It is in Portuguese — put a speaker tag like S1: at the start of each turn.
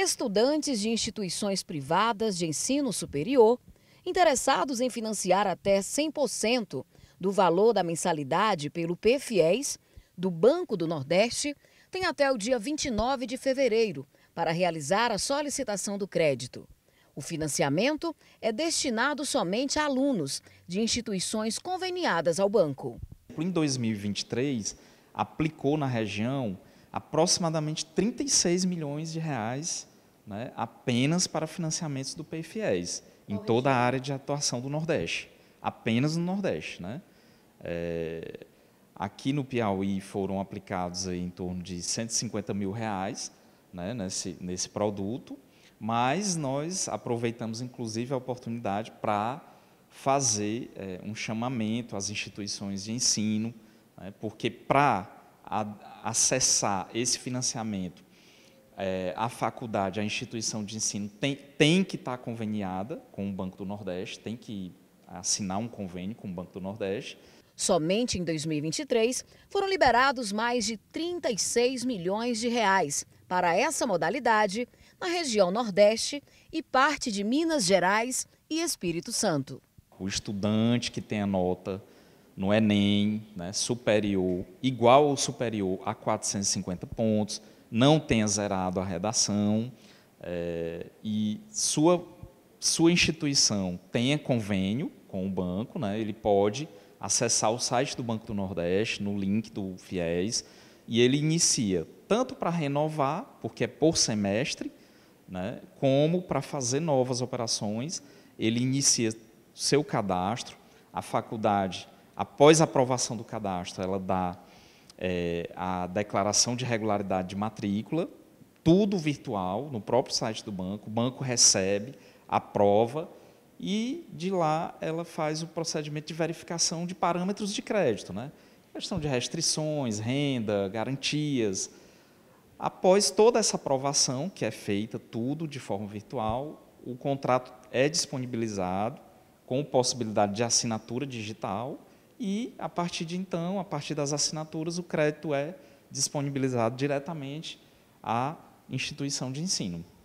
S1: Estudantes de instituições privadas de ensino superior, interessados em financiar até 100% do valor da mensalidade pelo PFIES do Banco do Nordeste, têm até o dia 29 de fevereiro para realizar a solicitação do crédito. O financiamento é destinado somente a alunos de instituições conveniadas ao banco.
S2: Em 2023, aplicou na região aproximadamente 36 milhões de reais né, apenas para financiamentos do PFIES, em toda a área de atuação do Nordeste, apenas no Nordeste. Né? É, aqui no Piauí foram aplicados aí em torno de 150 mil reais né, nesse, nesse produto, mas nós aproveitamos inclusive a oportunidade para fazer é, um chamamento às instituições de ensino, né, porque para a, acessar esse financiamento, é, a faculdade, a instituição de ensino tem, tem que estar tá conveniada com o Banco do Nordeste, tem que assinar um convênio com o Banco do Nordeste.
S1: Somente em 2023 foram liberados mais de 36 milhões de reais para essa modalidade na região Nordeste e parte de Minas Gerais e Espírito Santo.
S2: O estudante que tem a nota no Enem, né, superior, igual ou superior a 450 pontos, não tenha zerado a redação é, e sua, sua instituição tenha convênio com o banco, né, ele pode acessar o site do Banco do Nordeste, no link do FIES, e ele inicia tanto para renovar, porque é por semestre, né, como para fazer novas operações, ele inicia seu cadastro, a faculdade após a aprovação do cadastro, ela dá é, a declaração de regularidade de matrícula, tudo virtual, no próprio site do banco. O banco recebe, aprova e de lá ela faz o procedimento de verificação de parâmetros de crédito, né? Questão de restrições, renda, garantias. Após toda essa aprovação, que é feita tudo de forma virtual, o contrato é disponibilizado com possibilidade de assinatura digital e a partir de então, a partir das assinaturas, o crédito é disponibilizado diretamente à instituição de ensino.